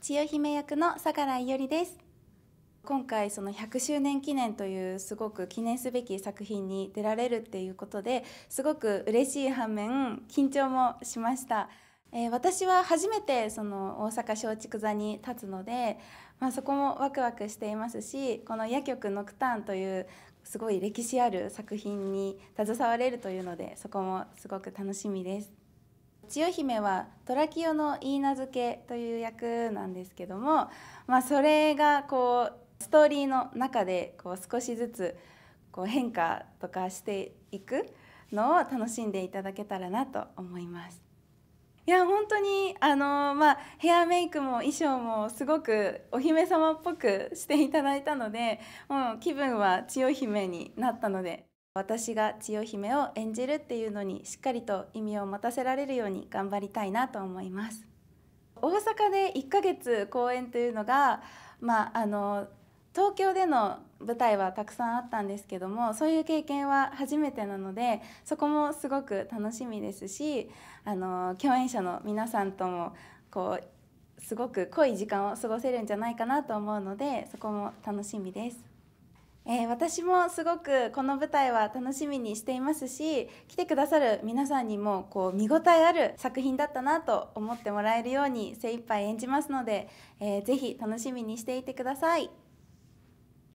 千代姫役の相良伊織です今回その100周年記念というすごく記念すべき作品に出られるっていうことですごく嬉しい反面緊張もしました。えー、私は初めてその大阪松竹座に立つので、まあ、そこもワクワクしていますしこの「夜曲ノクターン」というすごい歴史ある作品に携われるというのでそこもすごく楽しみです。千代姫は虎清のいい名付けという役なんですけども、まあ、それがこうストーリーの中でこう少しずつこう変化とかしていくのを楽しんでいただけたらなと思います。いや本当にあの、まあ、ヘアメイクも衣装もすごくお姫様っぽくしていただいたのでもう気分は千代姫になったので。私が千代姫を演じるっていうのにしっかりと意味を持たせられるように頑張りたいなと思います大阪で1ヶ月公演というのが、まあ、あの東京での舞台はたくさんあったんですけどもそういう経験は初めてなのでそこもすごく楽しみですしあの共演者の皆さんともこうすごく濃い時間を過ごせるんじゃないかなと思うのでそこも楽しみです。えー、私もすごくこの舞台は楽しみにしていますし来てくださる皆さんにもこう見応えある作品だったなと思ってもらえるように精一杯演じますので、えー、ぜひ楽しみにしていてください。